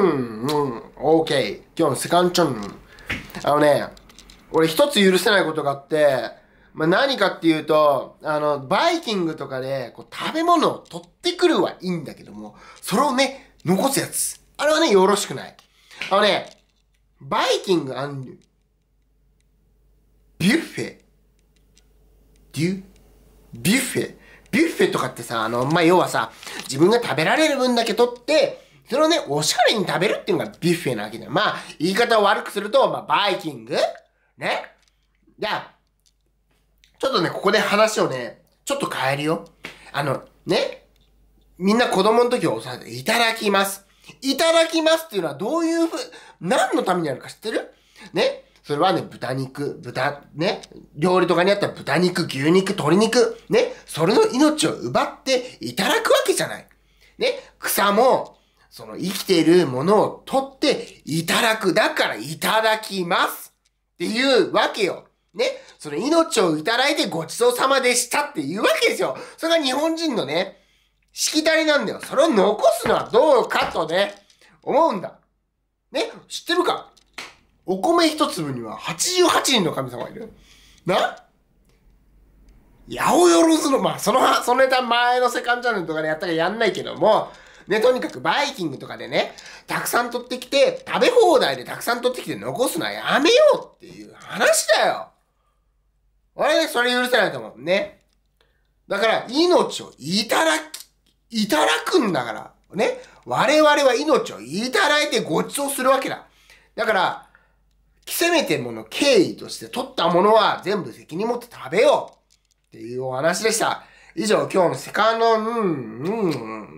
ン、うん、オーケー。今日のセカンチョン。あのね、俺一つ許せないことがあって、まあ、何かっていうと、あの、バイキングとかで、こう、食べ物を取ってくるはいいんだけども、それをね、残すやつ。あれはね、よろしくない。あのね、バイキングあんビュッフェデュビュッフェビュッフェとかってさ、あの、まあ、要はさ、自分が食べられる分だけ取って、それをね、おしゃれに食べるっていうのがビュッフェなわけだよ。まあ、言い方を悪くすると、まあ、バイキングね。じゃあ、ちょっとね、ここで話をね、ちょっと変えるよ。あの、ね、みんな子供の時をていただきます。いただきますっていうのはどういうふう、何のためにあるか知ってるね。それはね、豚肉、豚、ね、料理とかにあったら豚肉、牛肉、鶏肉、ね、それの命を奪っていただくわけじゃない。ね、草も、その生きているものを取っていただく。だからいただきますっていうわけよ。ね。その命をいただいてごちそうさまでしたっていうわけですよ。それが日本人のね、しきたりなんだよ。それを残すのはどうかとね、思うんだ。ね。知ってるかお米一粒には88人の神様がいる。な八百万の、まあ、その、そのネタ前のセカンドチャンネルとかでやったらやんないけども、ね、とにかくバイキングとかでね、たくさん取ってきて、食べ放題でたくさん取ってきて残すのはやめようっていう話だよ。俺ね、それ許せないと思うね。だから、命をいただき、いただくんだから。ね。我々は命をいただいてご馳走するわけだ。だから、せめてもの敬意として取ったものは全部責任持って食べようっていうお話でした。以上、今日のセカンド、うん、うん、うん。